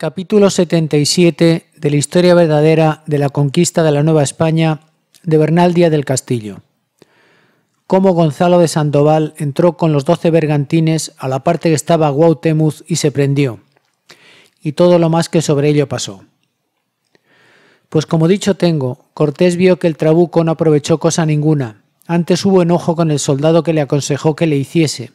Capítulo 77 de la historia verdadera de la conquista de la Nueva España de Bernal Díaz del Castillo. Cómo Gonzalo de Sandoval entró con los doce bergantines a la parte que estaba Guautemuz y se prendió, y todo lo más que sobre ello pasó. Pues como dicho tengo, Cortés vio que el trabuco no aprovechó cosa ninguna, antes hubo enojo con el soldado que le aconsejó que le hiciese,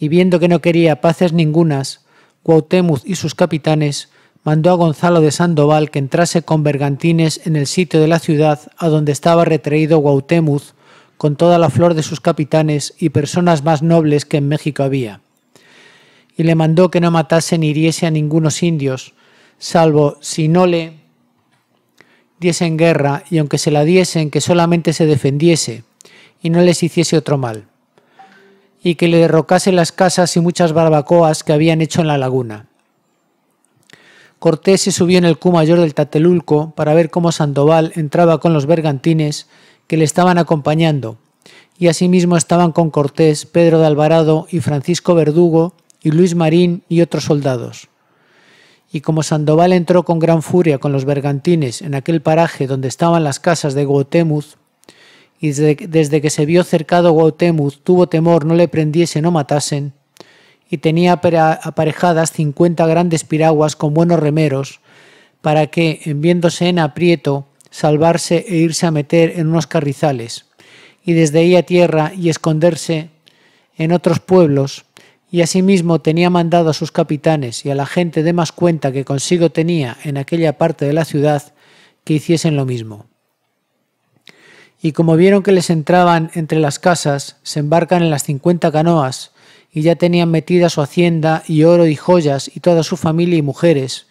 y viendo que no quería paces ningunas, guautemuz y sus capitanes, mandó a Gonzalo de Sandoval que entrase con bergantines en el sitio de la ciudad a donde estaba retraído Gautemuz, con toda la flor de sus capitanes y personas más nobles que en México había. Y le mandó que no matase ni hiriese a ningunos indios, salvo si no le diesen guerra y aunque se la diesen que solamente se defendiese y no les hiciese otro mal y que le derrocase las casas y muchas barbacoas que habían hecho en la laguna. Cortés se subió en el cumayor mayor del Tatelulco para ver cómo Sandoval entraba con los bergantines que le estaban acompañando, y asimismo estaban con Cortés Pedro de Alvarado y Francisco Verdugo y Luis Marín y otros soldados. Y como Sandoval entró con gran furia con los bergantines en aquel paraje donde estaban las casas de Gotemuz, y desde, que se vio cercado Gautemuz, tuvo temor no le prendiesen o matasen, y tenía aparejadas cincuenta grandes piraguas con buenos remeros, para que, en viéndose en aprieto, salvarse e irse a meter en unos carrizales, y desde ahí a tierra y esconderse en otros pueblos, y asimismo tenía mandado a sus capitanes y a la gente de más cuenta que consigo tenía en aquella parte de la ciudad que hiciesen lo mismo y como vieron que les entraban entre las casas, se embarcan en las cincuenta canoas, y ya tenían metida su hacienda y oro y joyas y toda su familia y mujeres,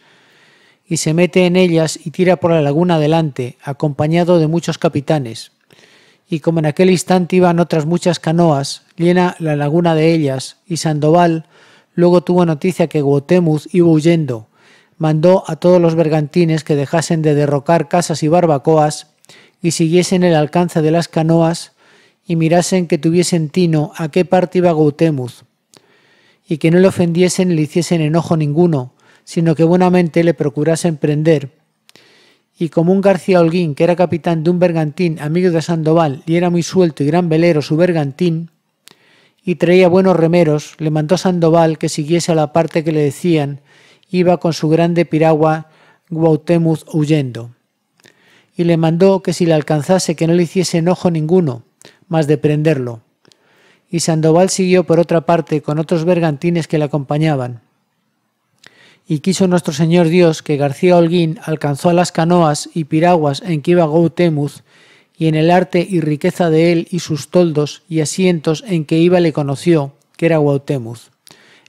y se mete en ellas y tira por la laguna adelante, acompañado de muchos capitanes. Y como en aquel instante iban otras muchas canoas, llena la laguna de ellas, y Sandoval luego tuvo noticia que Guatemuz iba huyendo, mandó a todos los bergantines que dejasen de derrocar casas y barbacoas y siguiesen el alcance de las canoas y mirasen que tuviesen tino a qué parte iba Gautemuz, y que no le ofendiesen ni le hiciesen enojo ninguno, sino que buenamente le procurasen prender. Y como un García Holguín, que era capitán de un bergantín amigo de Sandoval, y era muy suelto y gran velero su bergantín, y traía buenos remeros, le mandó Sandoval que siguiese a la parte que le decían, iba con su grande piragua Gautemuz huyendo y le mandó que si le alcanzase que no le hiciese enojo ninguno, más de prenderlo. Y Sandoval siguió por otra parte con otros bergantines que le acompañaban. Y quiso nuestro Señor Dios que García Holguín alcanzó a las canoas y piraguas en que iba Gautemuz, y en el arte y riqueza de él y sus toldos y asientos en que iba le conoció, que era Gautemuz,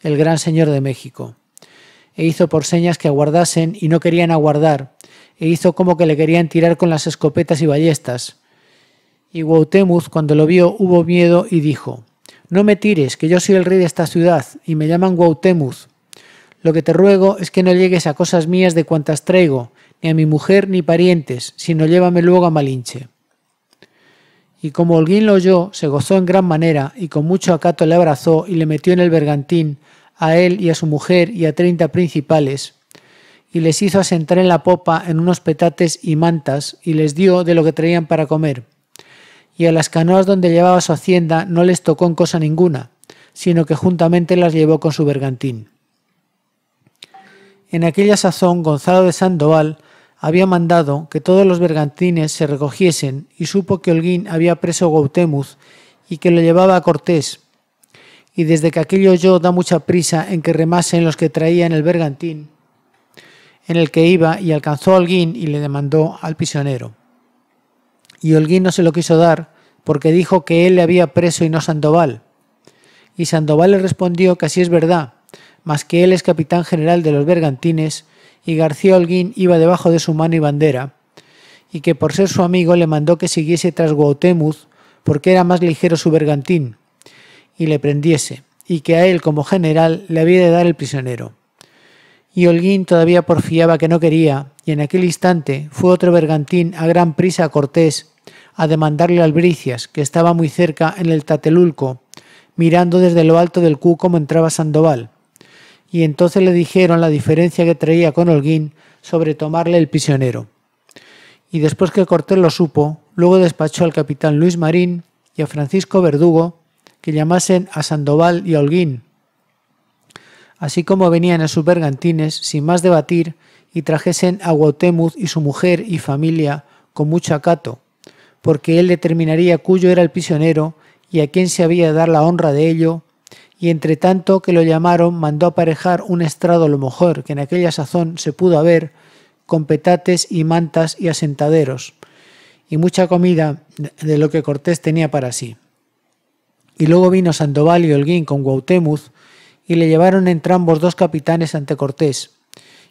el gran señor de México. E hizo por señas que aguardasen y no querían aguardar, e hizo como que le querían tirar con las escopetas y ballestas. Y Gautemuz, cuando lo vio, hubo miedo y dijo, No me tires, que yo soy el rey de esta ciudad, y me llaman guautemuz Lo que te ruego es que no llegues a cosas mías de cuantas traigo, ni a mi mujer ni parientes, sino llévame luego a Malinche. Y como Holguín lo oyó, se gozó en gran manera, y con mucho acato le abrazó y le metió en el bergantín, a él y a su mujer y a treinta principales, y les hizo asentar en la popa en unos petates y mantas y les dio de lo que traían para comer. Y a las canoas donde llevaba su hacienda no les tocó en cosa ninguna, sino que juntamente las llevó con su bergantín. En aquella sazón Gonzalo de Sandoval había mandado que todos los bergantines se recogiesen y supo que Holguín había preso Gautemuz y que lo llevaba a Cortés. Y desde que aquello oyó da mucha prisa en que remasen los que traían el bergantín en el que iba y alcanzó a Holguín y le demandó al prisionero. Y Holguín no se lo quiso dar porque dijo que él le había preso y no Sandoval. Y Sandoval le respondió que así es verdad, mas que él es capitán general de los bergantines y García Holguín iba debajo de su mano y bandera, y que por ser su amigo le mandó que siguiese tras Guautemuz porque era más ligero su bergantín, y le prendiese, y que a él como general le había de dar el prisionero y Holguín todavía porfiaba que no quería, y en aquel instante fue otro bergantín a gran prisa a Cortés a demandarle albricias, que estaba muy cerca en el Tatelulco, mirando desde lo alto del Cú como entraba Sandoval. Y entonces le dijeron la diferencia que traía con Holguín sobre tomarle el prisionero. Y después que Cortés lo supo, luego despachó al capitán Luis Marín y a Francisco Verdugo que llamasen a Sandoval y a Holguín así como venían a sus bergantines sin más debatir y trajesen a Guautemuz y su mujer y familia con mucho acato, porque él determinaría cuyo era el prisionero y a quién se había de dar la honra de ello, y entre tanto que lo llamaron mandó aparejar un estrado lo mejor que en aquella sazón se pudo haber, con petates y mantas y asentaderos, y mucha comida de lo que Cortés tenía para sí. Y luego vino Sandoval y Holguín con Guautemuz, y le llevaron entrambos dos capitanes ante Cortés,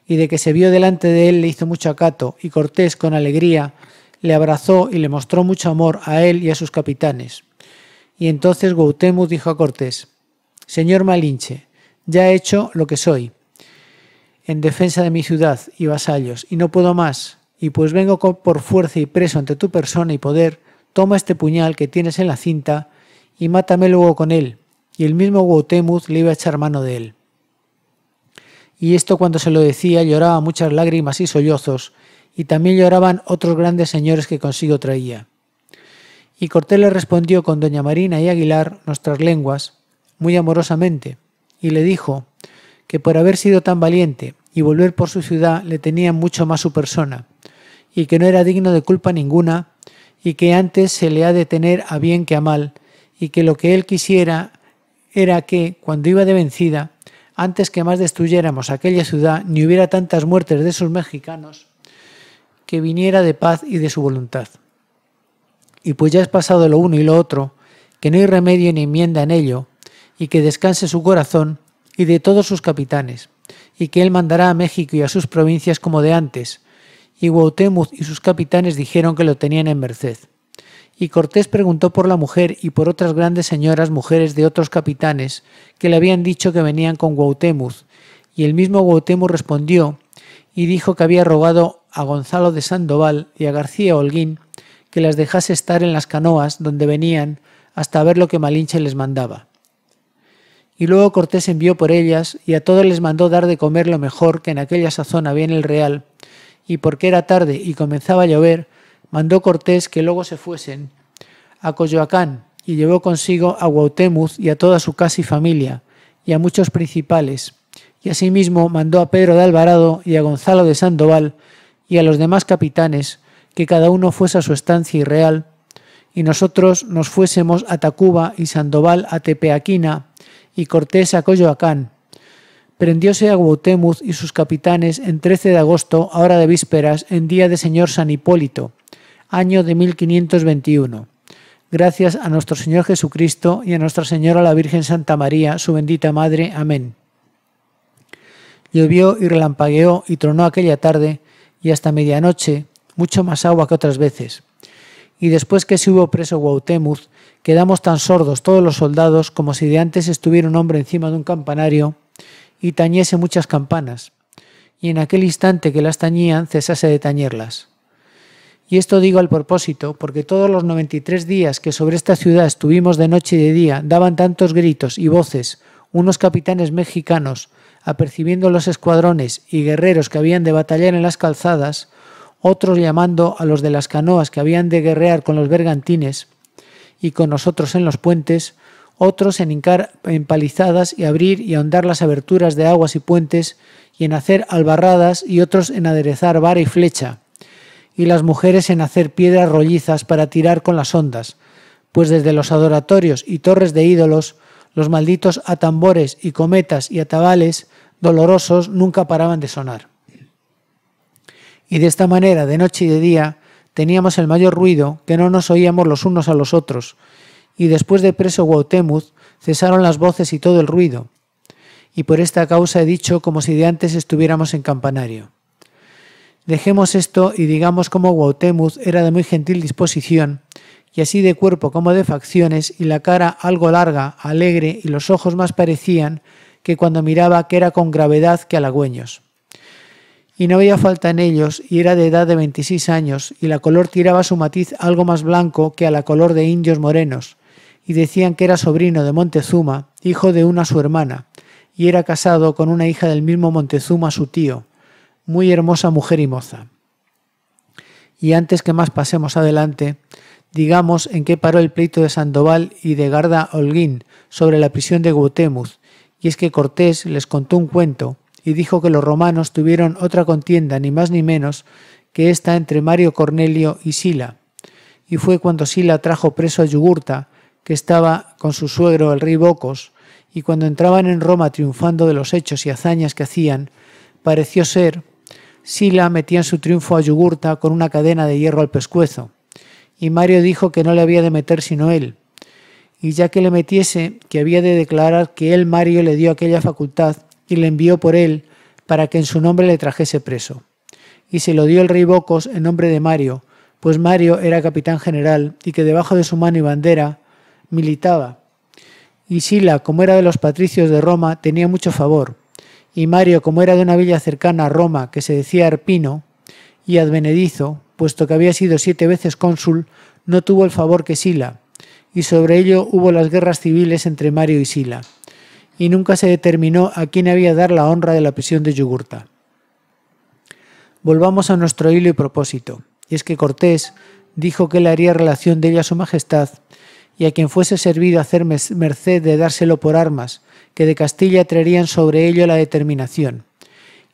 y de que se vio delante de él le hizo mucho acato, y Cortés con alegría le abrazó y le mostró mucho amor a él y a sus capitanes. Y entonces Gautemus dijo a Cortés, Señor Malinche, ya he hecho lo que soy, en defensa de mi ciudad y vasallos, y no puedo más, y pues vengo por fuerza y preso ante tu persona y poder, toma este puñal que tienes en la cinta y mátame luego con él, y el mismo Gautemus le iba a echar mano de él. Y esto cuando se lo decía lloraba muchas lágrimas y sollozos, y también lloraban otros grandes señores que consigo traía. Y Cortés le respondió con doña Marina y Aguilar nuestras lenguas, muy amorosamente, y le dijo que por haber sido tan valiente y volver por su ciudad le tenía mucho más su persona, y que no era digno de culpa ninguna, y que antes se le ha de tener a bien que a mal, y que lo que él quisiera era que, cuando iba de vencida, antes que más destruyéramos aquella ciudad, ni hubiera tantas muertes de sus mexicanos, que viniera de paz y de su voluntad. Y pues ya es pasado lo uno y lo otro, que no hay remedio ni enmienda en ello, y que descanse su corazón y de todos sus capitanes, y que él mandará a México y a sus provincias como de antes, y Guautemuz y sus capitanes dijeron que lo tenían en merced. Y Cortés preguntó por la mujer y por otras grandes señoras mujeres de otros capitanes que le habían dicho que venían con Guautemoc, y el mismo Guautemoc respondió y dijo que había rogado a Gonzalo de Sandoval y a García Holguín que las dejase estar en las canoas donde venían hasta ver lo que Malinche les mandaba. Y luego Cortés envió por ellas y a todos les mandó dar de comer lo mejor que en aquella sazón había en el real, y porque era tarde y comenzaba a llover, mandó Cortés que luego se fuesen a Coyoacán y llevó consigo a Guautemuz y a toda su casa y familia y a muchos principales. Y asimismo mandó a Pedro de Alvarado y a Gonzalo de Sandoval y a los demás capitanes que cada uno fuese a su estancia y real y nosotros nos fuésemos a Tacuba y Sandoval a Tepeaquina y Cortés a Coyoacán. Prendióse a Guautemuz y sus capitanes en 13 de agosto, a hora de vísperas, en día de señor San Hipólito, año de 1521. Gracias a nuestro Señor Jesucristo y a Nuestra Señora la Virgen Santa María, su bendita Madre. Amén. Llovió y relampagueó y tronó aquella tarde y hasta medianoche mucho más agua que otras veces. Y después que se hubo preso Guautemuz, quedamos tan sordos todos los soldados como si de antes estuviera un hombre encima de un campanario y tañese muchas campanas, y en aquel instante que las tañían cesase de tañerlas. Y esto digo al propósito, porque todos los 93 días que sobre esta ciudad estuvimos de noche y de día daban tantos gritos y voces unos capitanes mexicanos, apercibiendo los escuadrones y guerreros que habían de batallar en las calzadas, otros llamando a los de las canoas que habían de guerrear con los bergantines, y con nosotros en los puentes, otros en hincar empalizadas y abrir y ahondar las aberturas de aguas y puentes, y en hacer albarradas, y otros en aderezar vara y flecha, y las mujeres en hacer piedras rollizas para tirar con las ondas, pues desde los adoratorios y torres de ídolos, los malditos atambores y cometas y atabales dolorosos nunca paraban de sonar. Y de esta manera, de noche y de día, teníamos el mayor ruido, que no nos oíamos los unos a los otros, y después de preso Guautemuz, cesaron las voces y todo el ruido. Y por esta causa he dicho como si de antes estuviéramos en campanario. Dejemos esto y digamos cómo Guautemuz era de muy gentil disposición, y así de cuerpo como de facciones, y la cara algo larga, alegre, y los ojos más parecían que cuando miraba que era con gravedad que halagüeños. Y no había falta en ellos, y era de edad de veintiséis años, y la color tiraba su matiz algo más blanco que a la color de indios morenos, y decían que era sobrino de Montezuma, hijo de una su hermana, y era casado con una hija del mismo Montezuma su tío, muy hermosa mujer y moza. Y antes que más pasemos adelante, digamos en qué paró el pleito de Sandoval y de Garda Holguín sobre la prisión de Guatemuz, y es que Cortés les contó un cuento y dijo que los romanos tuvieron otra contienda ni más ni menos que esta entre Mario Cornelio y Sila, y fue cuando Sila trajo preso a Yugurta, que estaba con su suegro el rey Bocos, y cuando entraban en Roma triunfando de los hechos y hazañas que hacían, pareció ser Sila metía en su triunfo a Yugurta con una cadena de hierro al pescuezo, y Mario dijo que no le había de meter sino él, y ya que le metiese, que había de declarar que él Mario le dio aquella facultad y le envió por él para que en su nombre le trajese preso. Y se lo dio el rey Bocos en nombre de Mario, pues Mario era capitán general y que debajo de su mano y bandera militaba. Y Sila, como era de los patricios de Roma, tenía mucho favor, y Mario, como era de una villa cercana a Roma que se decía Arpino y advenedizo, puesto que había sido siete veces cónsul, no tuvo el favor que Sila, y sobre ello hubo las guerras civiles entre Mario y Sila, y nunca se determinó a quién había dar la honra de la prisión de Yugurta. Volvamos a nuestro hilo y propósito, y es que Cortés dijo que le haría relación de ella a su majestad, y a quien fuese servido hacer merced de dárselo por armas, que de Castilla traerían sobre ello la determinación.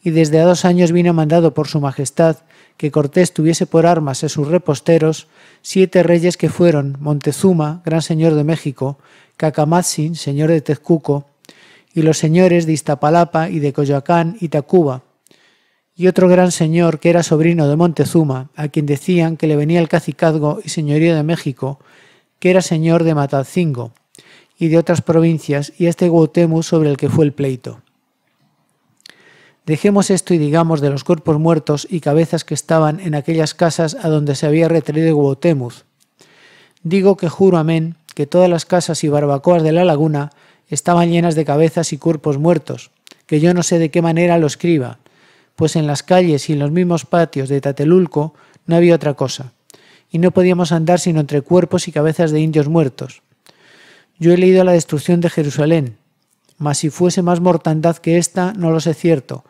Y desde a dos años vino mandado por su Majestad que Cortés tuviese por armas a sus reposteros siete reyes que fueron Montezuma, gran señor de México, Cacamatzin, señor de Tezcuco, y los señores de Iztapalapa y de Coyoacán y Tacuba, y otro gran señor que era sobrino de Montezuma, a quien decían que le venía el cacicazgo y señorío de México, que era señor de Matalcingo y de otras provincias y este Gautemu sobre el que fue el pleito. Dejemos esto y digamos de los cuerpos muertos y cabezas que estaban en aquellas casas a donde se había retenido Guatemuz Digo que juro amén que todas las casas y barbacoas de la laguna estaban llenas de cabezas y cuerpos muertos, que yo no sé de qué manera lo escriba, pues en las calles y en los mismos patios de Tatelulco no había otra cosa, y no podíamos andar sino entre cuerpos y cabezas de indios muertos. Yo he leído la destrucción de Jerusalén, mas si fuese más mortandad que esta, no lo sé cierto,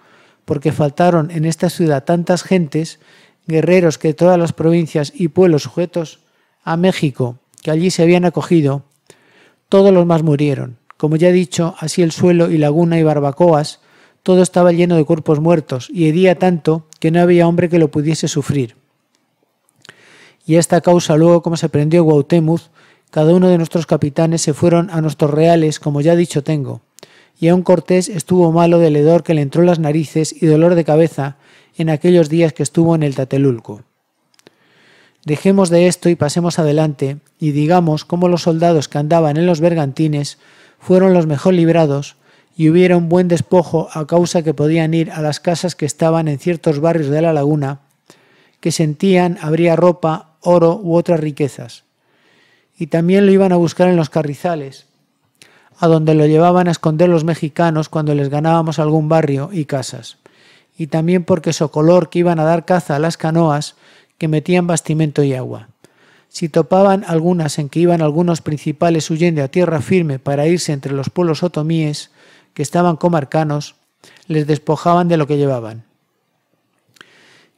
porque faltaron en esta ciudad tantas gentes, guerreros que todas las provincias y pueblos sujetos a México, que allí se habían acogido, todos los más murieron. Como ya he dicho, así el suelo y laguna y barbacoas, todo estaba lleno de cuerpos muertos, y hería tanto que no había hombre que lo pudiese sufrir. Y esta causa luego, como se prendió Guautemuz, cada uno de nuestros capitanes se fueron a nuestros reales, como ya dicho tengo. Y aun Cortés estuvo malo del hedor que le entró las narices y dolor de cabeza en aquellos días que estuvo en el Tatelulco. Dejemos de esto y pasemos adelante, y digamos cómo los soldados que andaban en los bergantines fueron los mejor librados, y hubieron buen despojo a causa que podían ir a las casas que estaban en ciertos barrios de la laguna, que sentían habría ropa, oro u otras riquezas y también lo iban a buscar en los carrizales, a donde lo llevaban a esconder los mexicanos cuando les ganábamos algún barrio y casas, y también porque socolor que iban a dar caza a las canoas que metían bastimento y agua. Si topaban algunas en que iban algunos principales huyendo a tierra firme para irse entre los pueblos otomíes, que estaban comarcanos, les despojaban de lo que llevaban.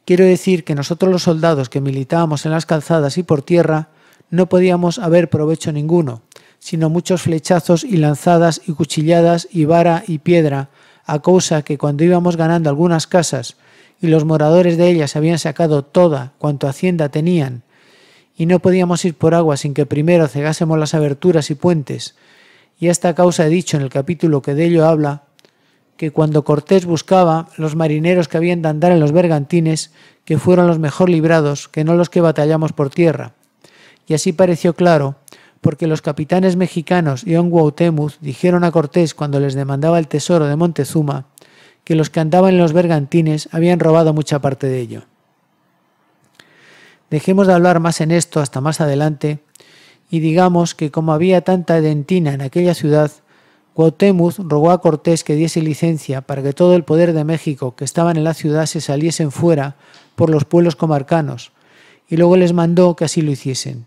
Quiero decir que nosotros los soldados que militábamos en las calzadas y por tierra, no podíamos haber provecho ninguno, sino muchos flechazos y lanzadas y cuchilladas y vara y piedra, a causa que cuando íbamos ganando algunas casas, y los moradores de ellas habían sacado toda cuanto hacienda tenían, y no podíamos ir por agua sin que primero cegásemos las aberturas y puentes, y a esta causa he dicho en el capítulo que de ello habla, que cuando Cortés buscaba los marineros que habían de andar en los bergantines, que fueron los mejor librados, que no los que batallamos por tierra, y así pareció claro, porque los capitanes mexicanos y Guautemuz dijeron a Cortés cuando les demandaba el tesoro de Montezuma que los que andaban en los bergantines habían robado mucha parte de ello. Dejemos de hablar más en esto hasta más adelante y digamos que como había tanta dentina en aquella ciudad, Cuauhtémoc rogó a Cortés que diese licencia para que todo el poder de México que estaba en la ciudad se saliesen fuera por los pueblos comarcanos, y luego les mandó que así lo hiciesen.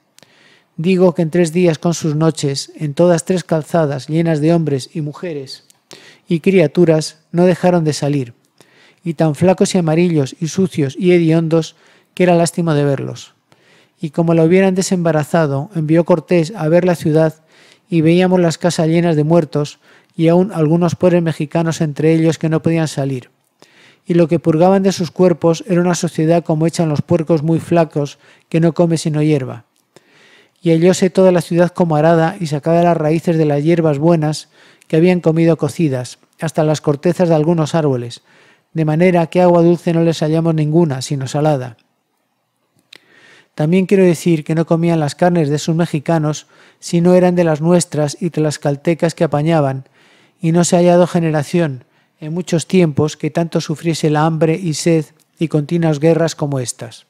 Digo que en tres días con sus noches, en todas tres calzadas llenas de hombres y mujeres y criaturas, no dejaron de salir, y tan flacos y amarillos y sucios y hediondos que era lástima de verlos. Y como lo hubieran desembarazado, envió Cortés a ver la ciudad y veíamos las casas llenas de muertos y aún algunos pobres mexicanos entre ellos que no podían salir. Y lo que purgaban de sus cuerpos era una sociedad como echan los puercos muy flacos que no come sino hierba y hallóse toda la ciudad como arada y sacada las raíces de las hierbas buenas que habían comido cocidas, hasta las cortezas de algunos árboles, de manera que agua dulce no les hallamos ninguna, sino salada. También quiero decir que no comían las carnes de sus mexicanos, sino eran de las nuestras y de las caltecas que apañaban, y no se ha hallado generación en muchos tiempos que tanto sufriese la hambre y sed y continuas guerras como estas.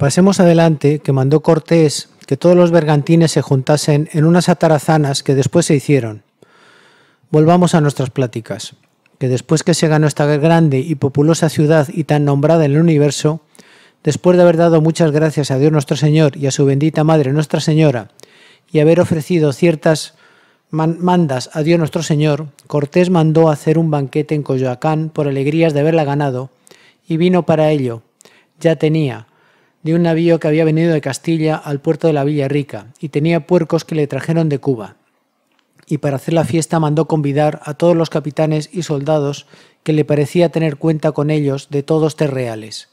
Pasemos adelante, que mandó Cortés que todos los bergantines se juntasen en unas atarazanas que después se hicieron. Volvamos a nuestras pláticas, que después que se ganó esta grande y populosa ciudad y tan nombrada en el universo, después de haber dado muchas gracias a Dios nuestro Señor y a su bendita Madre Nuestra Señora, y haber ofrecido ciertas mandas a Dios nuestro Señor, Cortés mandó hacer un banquete en Coyoacán por alegrías de haberla ganado, y vino para ello. Ya tenía, de un navío que había venido de Castilla al puerto de la Villa Rica y tenía puercos que le trajeron de Cuba. Y para hacer la fiesta mandó convidar a todos los capitanes y soldados que le parecía tener cuenta con ellos de todos terreales.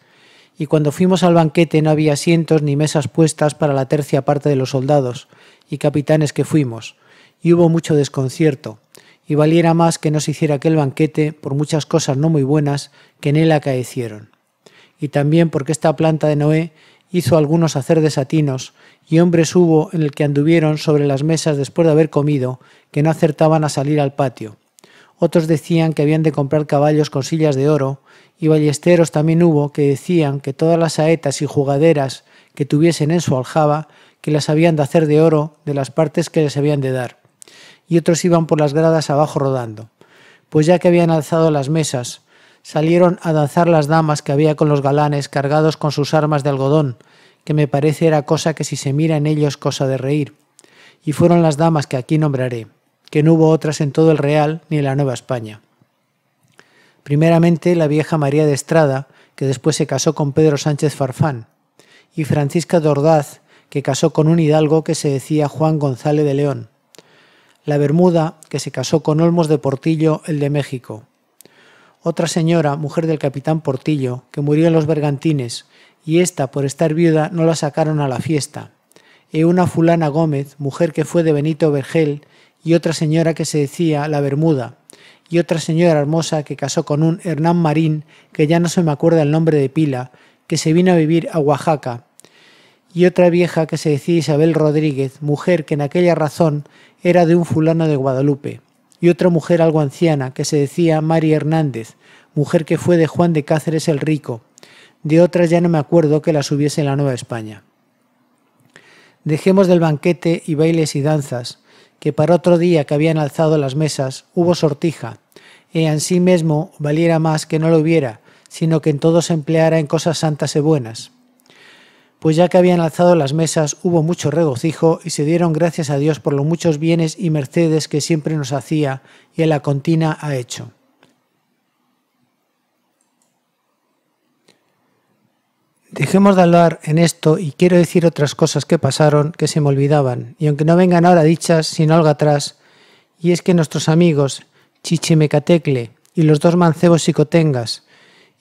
Y cuando fuimos al banquete no había asientos ni mesas puestas para la tercia parte de los soldados y capitanes que fuimos, y hubo mucho desconcierto, y valiera más que no se hiciera aquel banquete por muchas cosas no muy buenas que en él acaecieron y también porque esta planta de Noé hizo algunos hacer desatinos, y hombres hubo en el que anduvieron sobre las mesas después de haber comido, que no acertaban a salir al patio. Otros decían que habían de comprar caballos con sillas de oro, y ballesteros también hubo que decían que todas las saetas y jugaderas que tuviesen en su aljaba, que las habían de hacer de oro de las partes que les habían de dar. Y otros iban por las gradas abajo rodando. Pues ya que habían alzado las mesas, salieron a danzar las damas que había con los galanes cargados con sus armas de algodón, que me parece era cosa que si se mira en ellos cosa de reír. Y fueron las damas que aquí nombraré, que no hubo otras en todo el Real ni en la Nueva España. Primeramente la vieja María de Estrada, que después se casó con Pedro Sánchez Farfán, y Francisca de Ordaz, que casó con un hidalgo que se decía Juan González de León. La Bermuda, que se casó con Olmos de Portillo, el de México, otra señora, mujer del capitán Portillo, que murió en los bergantines, y ésta, por estar viuda, no la sacaron a la fiesta. Y una fulana Gómez, mujer que fue de Benito Vergel, y otra señora que se decía La Bermuda, y otra señora hermosa que casó con un Hernán Marín, que ya no se me acuerda el nombre de pila, que se vino a vivir a Oaxaca, y otra vieja que se decía Isabel Rodríguez, mujer que en aquella razón era de un fulano de Guadalupe y otra mujer algo anciana, que se decía María Hernández, mujer que fue de Juan de Cáceres el Rico. De otras ya no me acuerdo que las hubiese en la Nueva España. Dejemos del banquete y bailes y danzas, que para otro día que habían alzado las mesas hubo sortija, e en sí mismo valiera más que no lo hubiera, sino que en todo se empleara en cosas santas y buenas pues ya que habían alzado las mesas hubo mucho regocijo y se dieron gracias a Dios por los muchos bienes y mercedes que siempre nos hacía y a la contina ha hecho. Dejemos de hablar en esto y quiero decir otras cosas que pasaron que se me olvidaban, y aunque no vengan ahora dichas, sino algo atrás, y es que nuestros amigos Chichimecatecle y los dos mancebos psicotengas,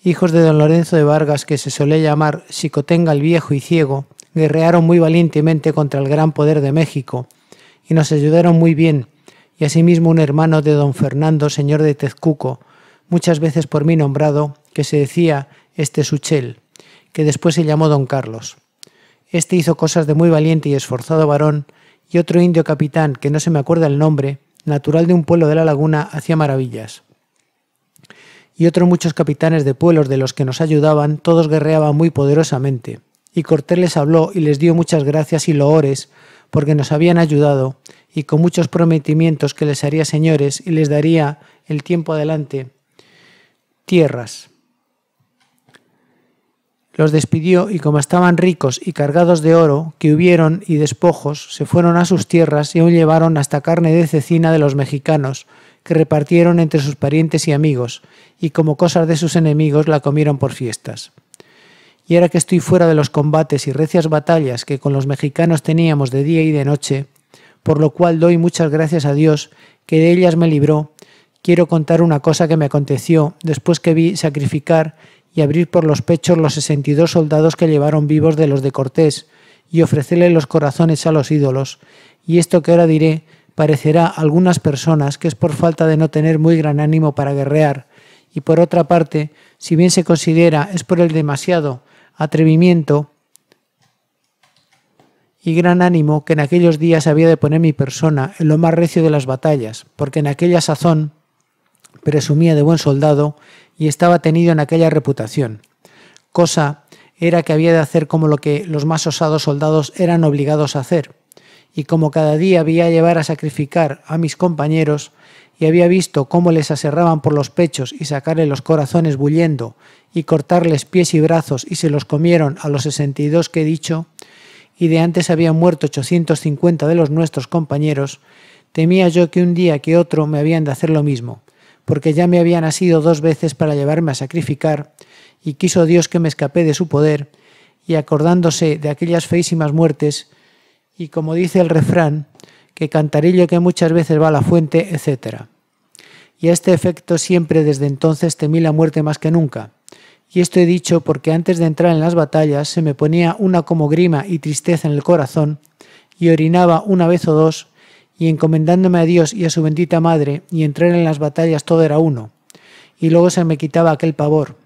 hijos de don Lorenzo de Vargas, que se solía llamar Xicotenga el Viejo y Ciego, guerrearon muy valientemente contra el gran poder de México y nos ayudaron muy bien, y asimismo un hermano de don Fernando, señor de Tezcuco, muchas veces por mí nombrado, que se decía este Suchel, que después se llamó don Carlos. Este hizo cosas de muy valiente y esforzado varón, y otro indio capitán, que no se me acuerda el nombre, natural de un pueblo de la laguna, hacía maravillas y otros muchos capitanes de pueblos de los que nos ayudaban, todos guerreaban muy poderosamente. Y Cortés les habló y les dio muchas gracias y loores, porque nos habían ayudado, y con muchos prometimientos que les haría señores y les daría el tiempo adelante tierras. Los despidió y como estaban ricos y cargados de oro, que hubieron y despojos, se fueron a sus tierras y aún llevaron hasta carne de cecina de los mexicanos, que repartieron entre sus parientes y amigos, y como cosas de sus enemigos la comieron por fiestas. Y ahora que estoy fuera de los combates y recias batallas que con los mexicanos teníamos de día y de noche, por lo cual doy muchas gracias a Dios que de ellas me libró, quiero contar una cosa que me aconteció después que vi sacrificar y abrir por los pechos los sesenta soldados que llevaron vivos de los de Cortés, y ofrecerle los corazones a los ídolos, y esto que ahora diré parecerá a algunas personas que es por falta de no tener muy gran ánimo para guerrear, y por otra parte, si bien se considera es por el demasiado atrevimiento y gran ánimo que en aquellos días había de poner mi persona en lo más recio de las batallas, porque en aquella sazón presumía de buen soldado y estaba tenido en aquella reputación. Cosa era que había de hacer como lo que los más osados soldados eran obligados a hacer, y como cada día a llevar a sacrificar a mis compañeros, y había visto cómo les aserraban por los pechos y sacarle los corazones bulliendo, y cortarles pies y brazos y se los comieron a los sesenta y dos que he dicho, y de antes habían muerto ochocientos cincuenta de los nuestros compañeros, temía yo que un día que otro me habían de hacer lo mismo, porque ya me habían asido dos veces para llevarme a sacrificar, y quiso Dios que me escapé de su poder, y acordándose de aquellas feísimas muertes, y como dice el refrán, que cantarillo que muchas veces va a la fuente, etc. Y a este efecto siempre desde entonces temí la muerte más que nunca. Y esto he dicho porque antes de entrar en las batallas se me ponía una como grima y tristeza en el corazón, y orinaba una vez o dos, y encomendándome a Dios y a su bendita madre, y entrar en las batallas todo era uno, y luego se me quitaba aquel pavor.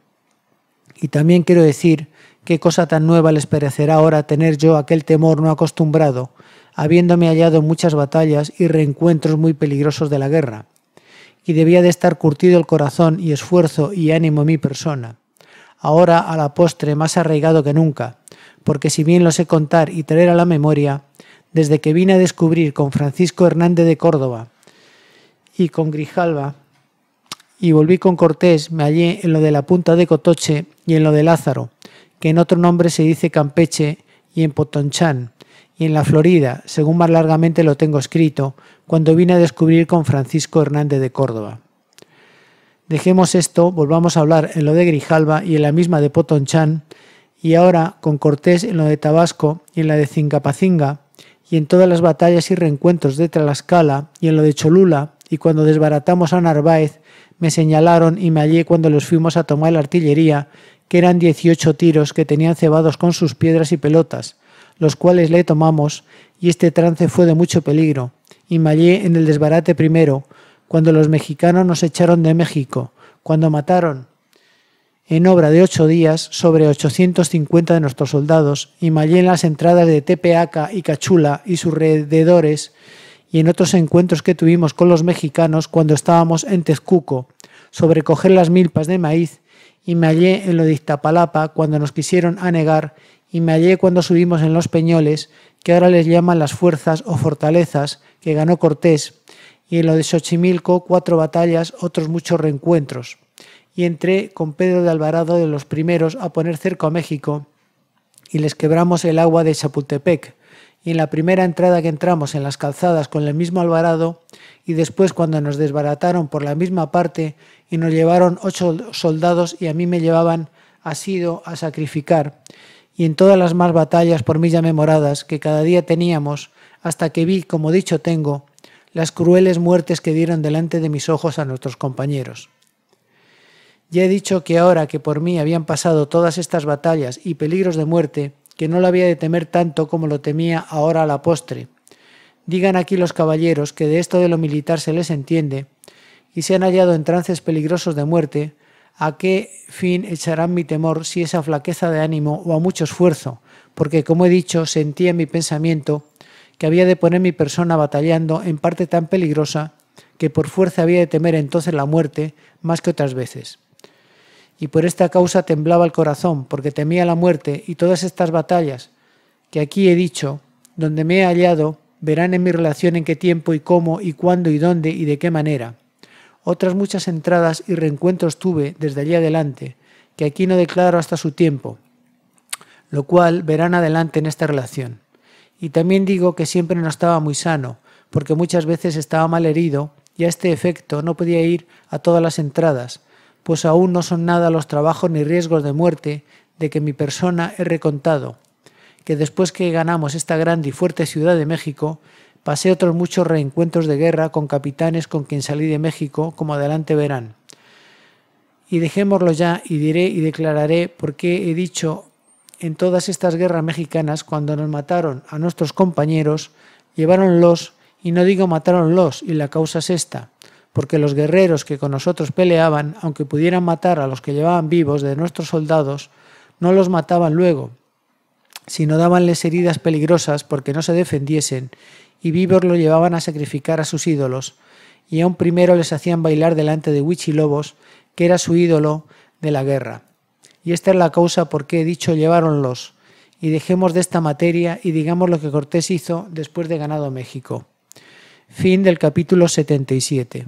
Y también quiero decir qué cosa tan nueva les parecerá ahora tener yo aquel temor no acostumbrado, habiéndome hallado en muchas batallas y reencuentros muy peligrosos de la guerra. Y debía de estar curtido el corazón y esfuerzo y ánimo mi persona. Ahora a la postre más arraigado que nunca, porque si bien lo sé contar y traer a la memoria, desde que vine a descubrir con Francisco Hernández de Córdoba y con Grijalva, y volví con Cortés, me hallé en lo de la punta de Cotoche y en lo de Lázaro, que en otro nombre se dice Campeche y en Potonchán, y en la Florida, según más largamente lo tengo escrito, cuando vine a descubrir con Francisco Hernández de Córdoba. Dejemos esto, volvamos a hablar en lo de Grijalva y en la misma de Potonchán, y ahora con Cortés en lo de Tabasco y en la de Cincapacinga, y en todas las batallas y reencuentros de Tlaxcala y en lo de Cholula, y cuando desbaratamos a Narváez, me señalaron y me hallé cuando los fuimos a tomar la artillería que eran 18 tiros que tenían cebados con sus piedras y pelotas, los cuales le tomamos, y este trance fue de mucho peligro, y mallé en el desbarate primero, cuando los mexicanos nos echaron de México, cuando mataron en obra de ocho días sobre 850 de nuestros soldados, y mallé en las entradas de Tepeaca y Cachula y sus rededores, y en otros encuentros que tuvimos con los mexicanos cuando estábamos en Tezcuco, sobre coger las milpas de maíz y me hallé en lo de Iztapalapa cuando nos quisieron anegar, y me hallé cuando subimos en los Peñoles, que ahora les llaman las fuerzas o fortalezas, que ganó Cortés, y en lo de Xochimilco cuatro batallas, otros muchos reencuentros. Y entré con Pedro de Alvarado de los primeros a poner cerco a México, y les quebramos el agua de Chapultepec, y en la primera entrada que entramos en las calzadas con el mismo Alvarado, y después cuando nos desbarataron por la misma parte, y nos llevaron ocho soldados y a mí me llevaban asido a sacrificar, y en todas las más batallas por mí ya memoradas que cada día teníamos, hasta que vi, como dicho tengo, las crueles muertes que dieron delante de mis ojos a nuestros compañeros. Ya he dicho que ahora que por mí habían pasado todas estas batallas y peligros de muerte, que no lo había de temer tanto como lo temía ahora a la postre. Digan aquí los caballeros que de esto de lo militar se les entiende, y se han hallado en trances peligrosos de muerte, ¿a qué fin echarán mi temor si es a flaqueza de ánimo o a mucho esfuerzo? Porque, como he dicho, sentía en mi pensamiento que había de poner mi persona batallando en parte tan peligrosa que por fuerza había de temer entonces la muerte más que otras veces. Y por esta causa temblaba el corazón, porque temía la muerte y todas estas batallas que aquí he dicho, donde me he hallado, verán en mi relación en qué tiempo y cómo y cuándo y dónde y de qué manera. Otras muchas entradas y reencuentros tuve desde allí adelante, que aquí no declaro hasta su tiempo, lo cual verán adelante en esta relación. Y también digo que siempre no estaba muy sano, porque muchas veces estaba mal herido y a este efecto no podía ir a todas las entradas, pues aún no son nada los trabajos ni riesgos de muerte de que mi persona he recontado, que después que ganamos esta grande y fuerte ciudad de México, Pasé otros muchos reencuentros de guerra con capitanes con quien salí de México, como adelante verán. Y dejémoslo ya y diré y declararé por qué he dicho en todas estas guerras mexicanas, cuando nos mataron a nuestros compañeros, lleváronlos, y no digo mataronlos, y la causa es esta, porque los guerreros que con nosotros peleaban, aunque pudieran matar a los que llevaban vivos de nuestros soldados, no los mataban luego, sino dábanles heridas peligrosas porque no se defendiesen, y vivos lo llevaban a sacrificar a sus ídolos, y aun primero les hacían bailar delante de Huichilobos, que era su ídolo de la guerra. Y esta es la causa por qué he dicho lleváronlos, y dejemos de esta materia y digamos lo que Cortés hizo después de ganado México. Fin del capítulo 77.